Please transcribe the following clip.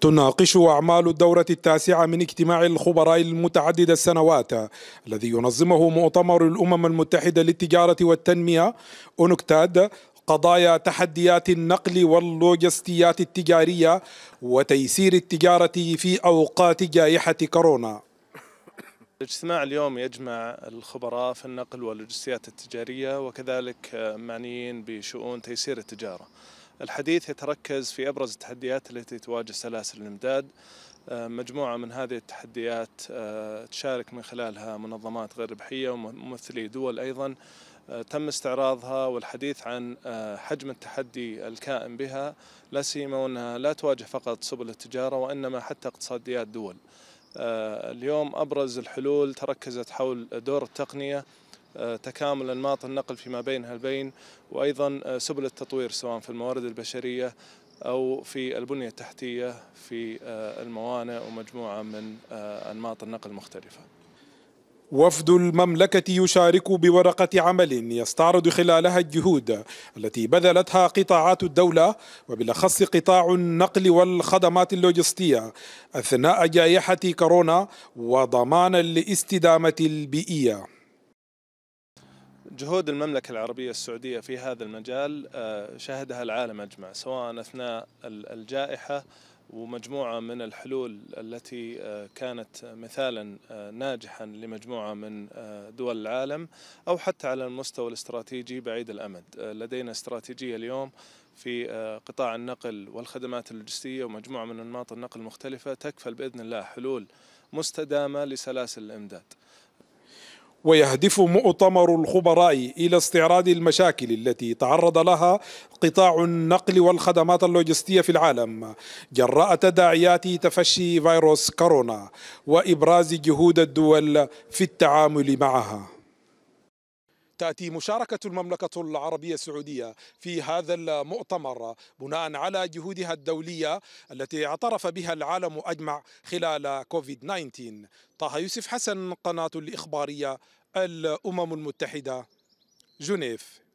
تناقش أعمال الدورة التاسعة من اجتماع الخبراء المتعدد السنوات الذي ينظمه مؤتمر الأمم المتحدة للتجارة والتنمية أونكتاد قضايا تحديات النقل واللوجستيات التجارية وتيسير التجارة في أوقات جائحة كورونا الاجتماع اليوم يجمع الخبراء في النقل واللوجستيات التجارية وكذلك معنيين بشؤون تيسير التجارة الحديث يتركز في أبرز التحديات التي تواجه سلاسل الإمداد آه، مجموعة من هذه التحديات آه، تشارك من خلالها منظمات غير ربحية وممثلي دول أيضا آه، تم استعراضها والحديث عن حجم التحدي الكائن بها لا سيما وأنها لا تواجه فقط سبل التجارة وإنما حتى اقتصاديات دول اليوم أبرز الحلول تركزت حول دور التقنية آه، تكامل أنماط النقل فيما بينها البين وأيضا آه، سبل التطوير سواء في الموارد البشرية أو في البنية التحتية في آه، الموانئ ومجموعة من أنماط النقل المختلفة وفد المملكة يشارك بورقة عمل يستعرض خلالها الجهود التي بذلتها قطاعات الدولة وبالأخص قطاع النقل والخدمات اللوجستية أثناء جائحة كورونا وضمان الاستدامة البيئية جهود المملكة العربية السعودية في هذا المجال آه، شهدها العالم أجمع سواء أثناء الجائحة ومجموعة من الحلول التي آه، كانت مثالا آه، ناجحا لمجموعة من دول العالم أو حتى على المستوى الاستراتيجي بعيد الأمد لدينا استراتيجية اليوم في قطاع النقل والخدمات اللوجستية ومجموعة من أنماط النقل المختلفة تكفل بإذن الله حلول مستدامة لسلاسل الإمداد ويهدف مؤتمر الخبراء الى استعراض المشاكل التي تعرض لها قطاع النقل والخدمات اللوجستيه في العالم جراء تداعيات تفشي فيروس كورونا وابراز جهود الدول في التعامل معها تأتي مشاركة المملكة العربية السعودية في هذا المؤتمر بناء على جهودها الدولية التي اعترف بها العالم أجمع خلال كوفيد 19 طه يوسف حسن قناة الإخبارية الأمم المتحدة جنيف